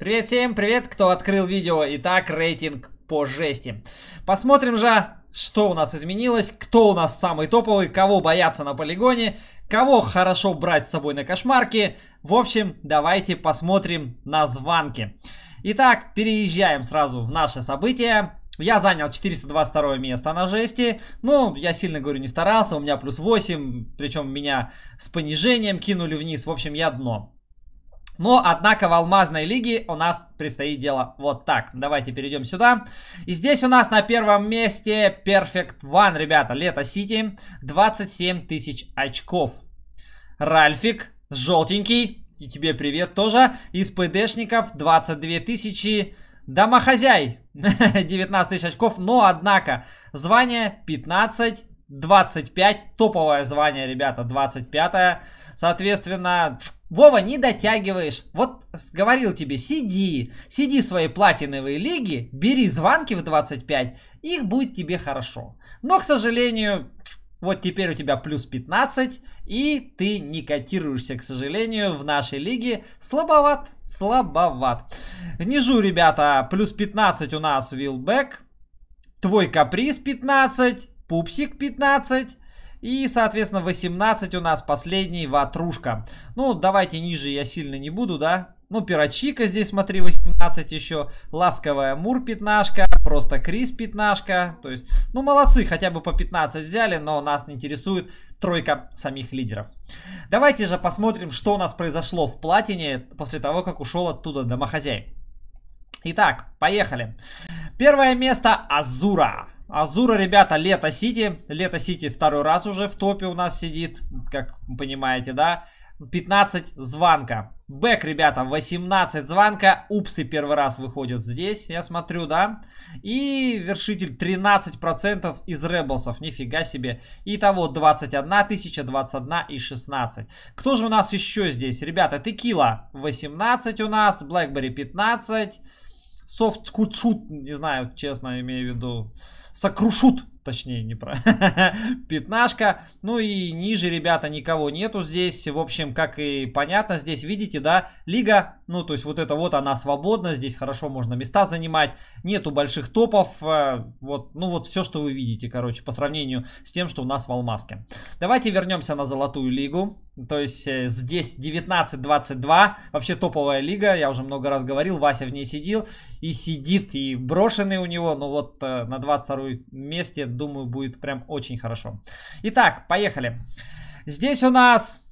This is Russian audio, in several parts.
Привет всем, привет, кто открыл видео. Итак, рейтинг по жести. Посмотрим же, что у нас изменилось, кто у нас самый топовый, кого бояться на полигоне, кого хорошо брать с собой на кошмарки. В общем, давайте посмотрим на звонки. Итак, переезжаем сразу в наше событие. Я занял 422 место на жести. Ну, я сильно говорю, не старался. У меня плюс 8. Причем меня с понижением кинули вниз. В общем, я дно. Но, однако, в алмазной лиге у нас предстоит дело вот так. Давайте перейдем сюда. И здесь у нас на первом месте Perfect One, ребята. Лето Сити. 27 тысяч очков. Ральфик, желтенький. И тебе привет тоже. Из ПДшников 22 тысячи. Домохозяй. 19 тысяч очков. Но, однако, звание 15 25, топовое звание, ребята, 25 -е. Соответственно, Вова, не дотягиваешь. Вот говорил тебе, сиди, сиди в своей платиновой лиги, бери звонки в 25, их будет тебе хорошо. Но, к сожалению, вот теперь у тебя плюс 15, и ты не котируешься, к сожалению, в нашей лиге. Слабоват, слабоват. Внизу, ребята, плюс 15 у нас Вилбек, твой каприз 15, пупсик 15, и, соответственно, 18 у нас последний ватрушка. Ну, давайте ниже я сильно не буду, да? Ну, Пирочика здесь, смотри, 18 еще. Ласковая Мур пятнашка. Просто Крис пятнашка. То есть, ну, молодцы, хотя бы по 15 взяли, но нас не интересует тройка самих лидеров. Давайте же посмотрим, что у нас произошло в платине после того, как ушел оттуда домохозяин. Итак, поехали. Первое место Азура. Азура, ребята, Лето Сити. Лето Сити второй раз уже в топе у нас сидит, как понимаете, да? 15 звонка. Бэк, ребята, 18 звонка. Упсы первый раз выходят здесь, я смотрю, да? И вершитель 13% из Реблсов, нифига себе. Итого 21 тысяча, 21 и 16. Кто же у нас еще здесь? Ребята, Текила 18 у нас, Блэкбери 15... Софт кучут, не знаю, честно, имею в виду. Сокрушут, точнее, не про. Пятнашка. Ну и ниже, ребята, никого нету здесь. В общем, как и понятно, здесь видите, да, лига ну, то есть вот это вот она свободна, здесь хорошо можно места занимать, нету больших топов, э, вот, ну вот все, что вы видите, короче, по сравнению с тем, что у нас в алмазке. Давайте вернемся на Золотую Лигу, то есть э, здесь 19-22, вообще топовая лига, я уже много раз говорил, Вася в ней сидел, и сидит, и брошенный у него, но вот э, на 22 месте, думаю, будет прям очень хорошо. Итак, поехали. Здесь у нас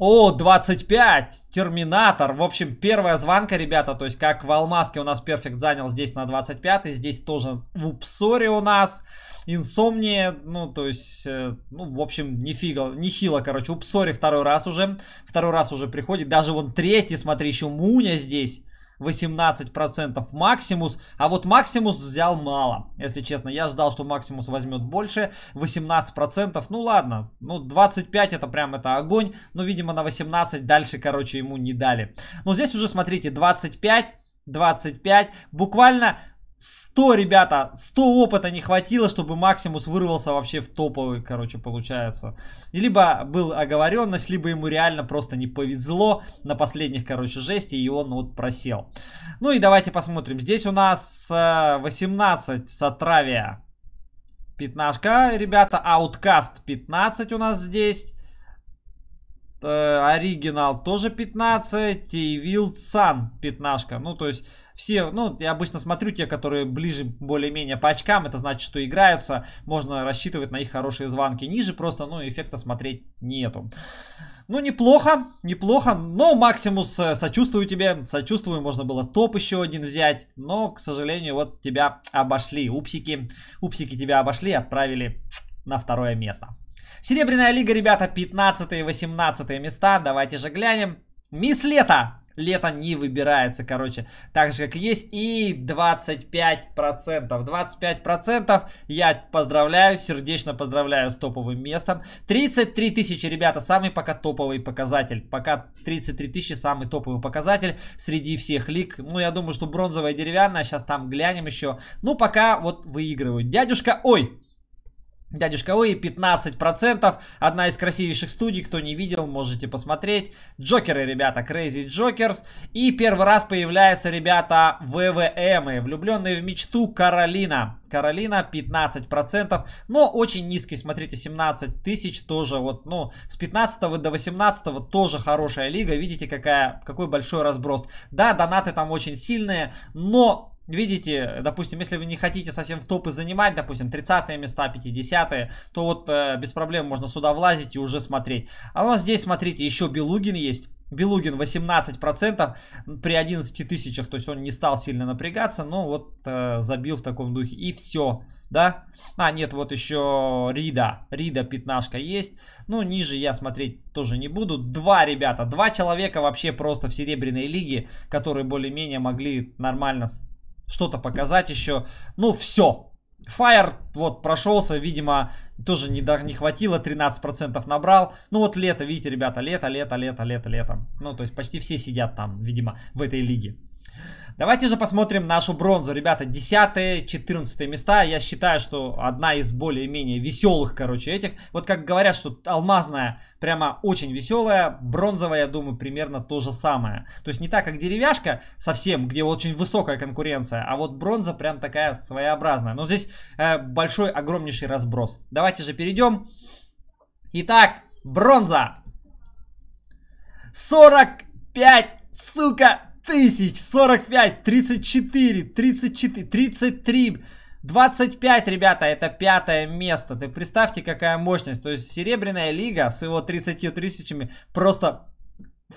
о, 25, Терминатор. В общем, первая звонка, ребята. То есть, как в Алмазке у нас Перфект занял здесь на 25. Здесь тоже в Упсоре у нас. Инсомния, ну, то есть, э, ну, в общем, не не хило, короче. Упсори второй раз уже. Второй раз уже приходит. Даже вон третий, смотри, еще Муня здесь. 18% Максимус. А вот Максимус взял мало, если честно. Я ждал, что Максимус возьмет больше. 18%, ну ладно. Ну 25 это прям это огонь. Но, ну, видимо, на 18 дальше, короче, ему не дали. Но здесь уже, смотрите, 25... 25, буквально 100, ребята, 100 опыта не хватило, чтобы Максимус вырвался вообще в топовый, короче, получается. И либо был оговоренность, либо ему реально просто не повезло на последних, короче, жести, и он вот просел. Ну и давайте посмотрим. Здесь у нас 18 э, сатравия. Пятнашка, ребята, ауткаст 15 у нас здесь. Э, оригинал тоже 15, и Вилдсан 15. Ну, то есть все, ну, я обычно смотрю те, которые ближе более-менее по очкам, это значит, что играются, можно рассчитывать на их хорошие звонки. Ниже просто, ну, эффекта смотреть нету. Ну, неплохо, неплохо, но, Максимус, э, сочувствую тебе, сочувствую, можно было топ еще один взять, но, к сожалению, вот тебя обошли, упсики, упсики тебя обошли, отправили на второе место. Серебряная лига, ребята, 15 и 18 места. Давайте же глянем. Мисс Лето. Лето не выбирается, короче, так же, как есть. И 25%. 25% я поздравляю, сердечно поздравляю с топовым местом. 33 тысячи, ребята, самый пока топовый показатель. Пока 33 тысячи самый топовый показатель среди всех лиг. Ну, я думаю, что бронзовая деревянная, сейчас там глянем еще. Ну, пока вот выигрывают. Дядюшка, ой, Дядюшка Луи 15%. Одна из красивейших студий. Кто не видел, можете посмотреть. Джокеры, ребята, Crazy Jokers. И первый раз появляется, ребята, ВВМы. Влюбленные в мечту Каролина. Каролина 15%, но очень низкий, смотрите, 17 тысяч тоже, вот, ну, с 15 до 18 тоже хорошая лига, видите, какая, какой большой разброс. Да, донаты там очень сильные, но видите, допустим, если вы не хотите совсем в топы занимать, допустим, 30 места, 50 то вот э, без проблем можно сюда влазить и уже смотреть. А у нас здесь, смотрите, еще Белугин есть. Белугин 18% при 11 тысячах, то есть он не стал сильно напрягаться, но вот э, забил в таком духе. И все, да? А, нет, вот еще Рида, Рида пятнашка есть, ну ниже я смотреть тоже не буду. Два ребята, два человека вообще просто в Серебряной Лиге, которые более-менее могли нормально что-то показать еще. Ну, все. Fire вот прошелся, видимо, тоже не, до, не хватило, 13% набрал. Ну вот лето, видите, ребята, лето, лето, лето, лето, лето. Ну, то есть почти все сидят там, видимо, в этой лиге. Давайте же посмотрим нашу бронзу, ребята. 10-14 места. Я считаю, что одна из более-менее веселых, короче, этих. Вот как говорят, что алмазная прямо очень веселая. Бронзовая, я думаю, примерно то же самое. То есть не так, как деревяшка совсем, где очень высокая конкуренция. А вот бронза прям такая своеобразная. Но здесь э, большой, огромнейший разброс. Давайте же перейдем. Итак, бронза. 45, сука, тысяч, 45, 34, 34, 33, 25, ребята, это пятое место. Ты представьте, какая мощность. То есть Серебряная Лига с его 30 тысячами просто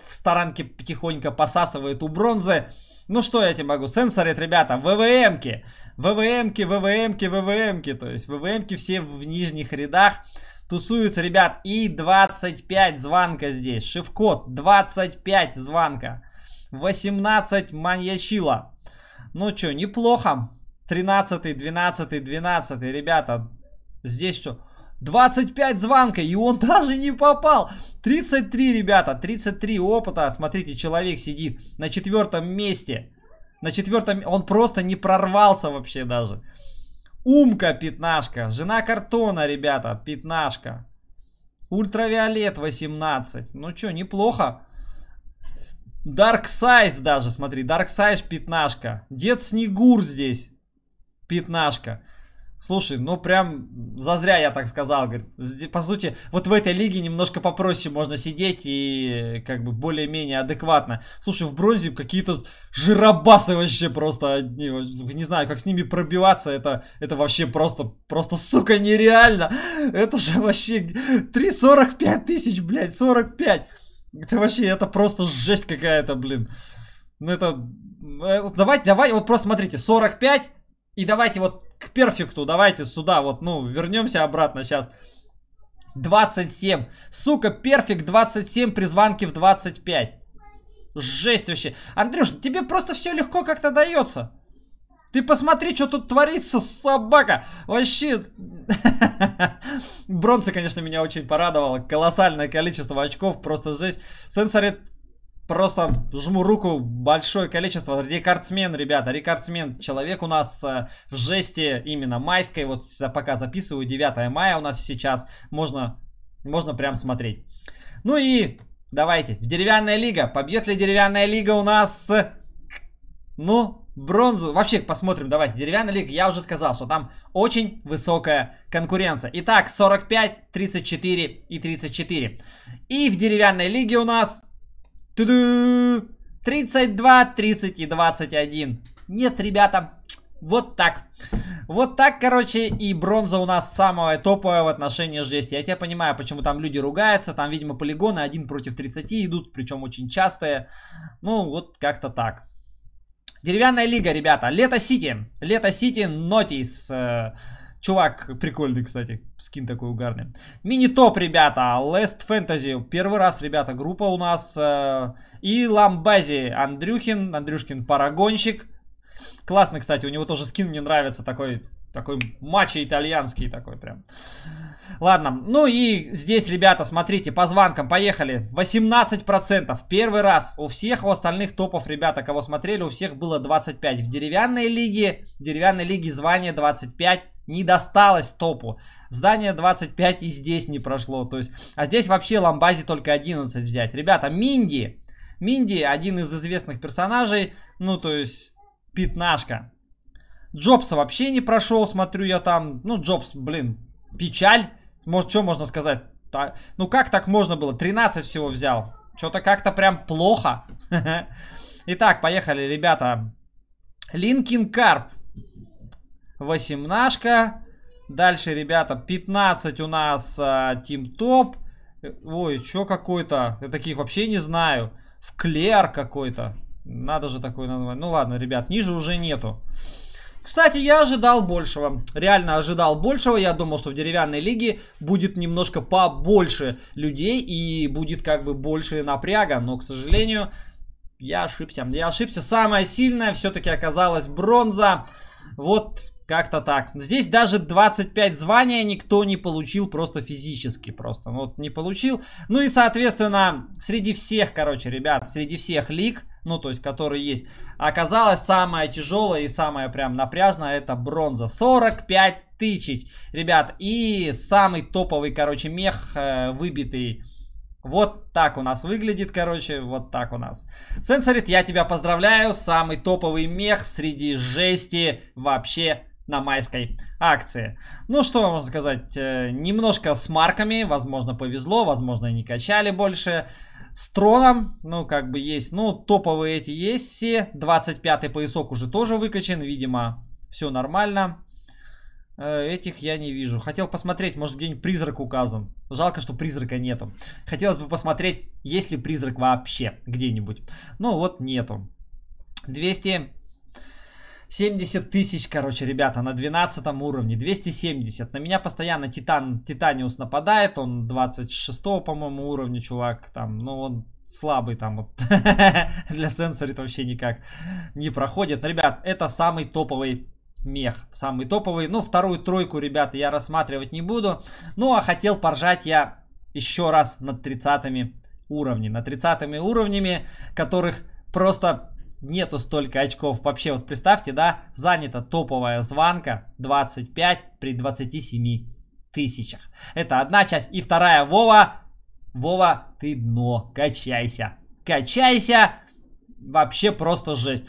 в сторонке потихонько посасывает у бронзы. Ну что я тебе могу, сенсорит, ребята, ВВМки, ВВМки, ВВМки, ВВМки, то есть ВВМки все в нижних рядах тусуются, ребят, и 25 звонка здесь, шифкод 25 звонка. 18 маньячила. Ну что, неплохо. 13, 12, 12, ребята. Здесь что? 25 звонка, и он даже не попал. 33, ребята, 33 опыта. Смотрите, человек сидит на четвертом месте. На четвертом... Он просто не прорвался вообще даже. Умка, пятнашка. Жена картона, ребята, пятнашка. Ультравиолет 18. Ну что, неплохо. Dark Size даже, смотри, Dark Size пятнашка. Дед Снегур здесь пятнашка. Слушай, ну прям зазря я так сказал. Говорит. По сути, вот в этой лиге немножко попроще можно сидеть и как бы более-менее адекватно. Слушай, в бронзе какие-то жиробасы вообще просто одни. Не знаю, как с ними пробиваться, это, это вообще просто, просто, сука, нереально. Это же вообще 3,45 тысяч, блядь, 45. Это вообще, это просто жесть какая-то, блин. Ну это... Э, давайте, давайте, вот просто смотрите, 45, и давайте вот к перфекту, давайте сюда, вот, ну, вернемся обратно сейчас. 27. Сука, перфект 27, призванки в 25. Жесть вообще. Андрюш, тебе просто все легко как-то дается. Ты посмотри, что тут творится, собака! Вообще... Бронза, конечно, меня очень порадовала. Колоссальное количество очков, просто жесть. Сенсорит просто жму руку большое количество. Рекордсмен, ребята, рекордсмен. Человек у нас э, в жести именно майской. Вот пока записываю, 9 мая у нас сейчас. Можно, можно прям смотреть. Ну и давайте. Деревянная лига. Побьет ли деревянная лига у нас... Э, ну, бронзу. Вообще, посмотрим, давайте. Деревянная лига, я уже сказал, что там очень высокая конкуренция. Итак, 45, 34 и 34. И в деревянной лиге у нас... 32, 30 и 21. Нет, ребята, вот так. Вот так, короче, и бронза у нас самая топовая в отношении жести. Я тебя понимаю, почему там люди ругаются. Там, видимо, полигоны 1 против 30 идут, причем очень частые. Ну, вот как-то так. Деревянная лига, ребята. Лето Сити. Лето Сити Нотис. Э, чувак прикольный, кстати. Скин такой угарный. Мини-топ, ребята. Last Fantasy. Первый раз, ребята, группа у нас. Э, и Ламбази. Андрюхин. Андрюшкин парагонщик. Классный, кстати. У него тоже скин мне нравится. Такой такой матча итальянский такой прям. Ладно, ну и здесь, ребята, смотрите, по звонкам, поехали. 18%, первый раз. У всех, у остальных топов, ребята, кого смотрели, у всех было 25. В деревянной лиге, в деревянной лиге звание 25 не досталось топу. Здание 25 и здесь не прошло. То есть, а здесь вообще ламбази только 11 взять. Ребята, Минди. Минди один из известных персонажей. Ну, то есть, пятнашка. Джобса вообще не прошел, смотрю я там. Ну, Джобс, блин, печаль. Может, что можно сказать? Та... Ну, как так можно было? 13 всего взял. Что-то как-то прям плохо. Итак, поехали, ребята. Линкин Карп. Восемнашка. Дальше, ребята, 15 у нас а, Тим Топ. Ой, что какой-то? Я таких вообще не знаю. Вклер какой-то. Надо же такой назвать. Ну ладно, ребят, ниже уже нету. Кстати, я ожидал большего. Реально ожидал большего. Я думал, что в деревянной лиге будет немножко побольше людей и будет как бы больше напряга. Но, к сожалению, я ошибся. Я ошибся. Самое сильное все-таки оказалась бронза. Вот как-то так. Здесь даже 25 звания никто не получил просто физически. Просто ну, вот не получил. Ну и, соответственно, среди всех, короче, ребят, среди всех лиг, ну то есть, которые есть, оказалось самое тяжелое и самое прям напряжное, это бронза. 45 тысяч, ребят. И самый топовый, короче, мех э, выбитый. Вот так у нас выглядит, короче, вот так у нас. Сенсорит, я тебя поздравляю, самый топовый мех среди жести вообще на майской акции. Ну, что вам сказать, э, немножко с марками, возможно, повезло, возможно, не качали больше. С троном, ну, как бы есть, ну, топовые эти есть все. 25-й поясок уже тоже выкачен, видимо, все нормально. Э, этих я не вижу. Хотел посмотреть, может где-нибудь призрак указан. Жалко, что призрака нету. Хотелось бы посмотреть, есть ли призрак вообще где-нибудь. Ну вот нету. 200 70 тысяч, короче, ребята, на 12 уровне. 270. На меня постоянно Титан, Титаниус нападает. Он 26, по-моему, уровня, чувак. Там, ну, он слабый там вот. для сенсорит вообще никак не проходит. Но, ребят, это самый топовый мех, самый топовый. Ну, вторую тройку, ребята, я рассматривать не буду. Ну, а хотел поржать я еще раз над 30 уровнями. Над 30 уровнями, которых просто нету столько очков. Вообще, вот представьте, да, занята топовая звонка 25 при 27 тысячах. Это одна часть. И вторая, Вова, Вова, ты дно, качайся. Качайся, вообще просто жесть.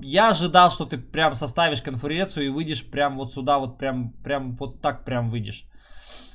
Я ожидал, что ты прям составишь конференцию и выйдешь прям вот сюда, вот прям, прям вот так прям выйдешь.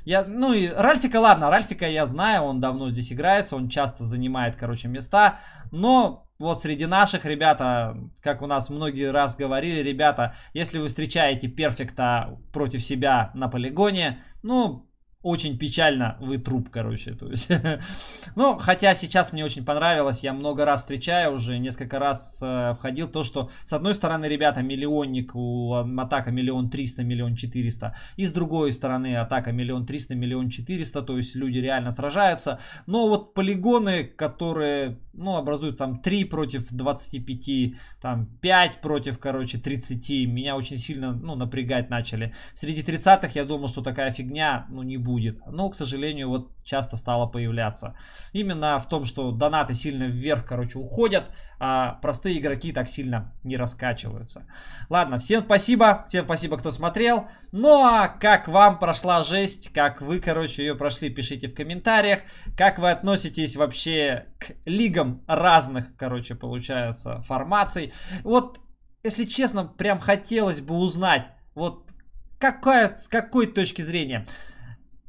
Я, ну и Ральфика, ладно, Ральфика я знаю, он давно здесь играется, он часто занимает, короче, места. Но вот среди наших, ребята, как у нас многие раз говорили, ребята, если вы встречаете перфекта против себя на полигоне, ну, очень печально, вы труп, короче, то есть. ну, хотя сейчас мне очень понравилось, я много раз встречаю уже, несколько раз э, входил, то, что с одной стороны, ребята, миллионник, у атака миллион триста, миллион четыреста, и с другой стороны, атака миллион триста, миллион четыреста, то есть люди реально сражаются, но вот полигоны, которые, ну, образуют там 3 против 25, там 5 против, короче, 30, меня очень сильно, ну, напрягать начали. Среди 30-х я думал, что такая фигня, ну, не будет будет. Но, к сожалению, вот часто стало появляться. Именно в том, что донаты сильно вверх, короче, уходят, а простые игроки так сильно не раскачиваются. Ладно, всем спасибо, всем спасибо, кто смотрел. Ну а как вам прошла жесть, как вы, короче, ее прошли, пишите в комментариях. Как вы относитесь вообще к лигам разных, короче, получается, формаций. Вот, если честно, прям хотелось бы узнать, вот какая, с какой точки зрения.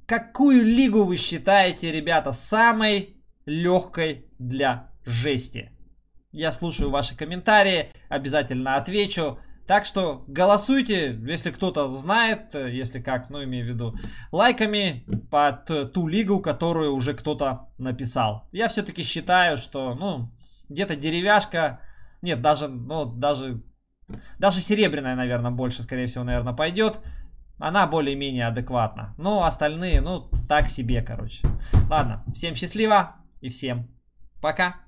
Какую лигу вы считаете, ребята, самой легкой для жести? Я слушаю ваши комментарии, обязательно отвечу. Так что голосуйте, если кто-то знает, если как, ну имею в виду, лайками под ту лигу, которую уже кто-то написал. Я все-таки считаю, что, ну, где-то деревяшка, нет, даже, ну, даже, даже серебряная, наверное, больше, скорее всего, наверное, пойдет. Она более-менее адекватна. Но остальные, ну, так себе, короче. Ладно, всем счастливо и всем пока.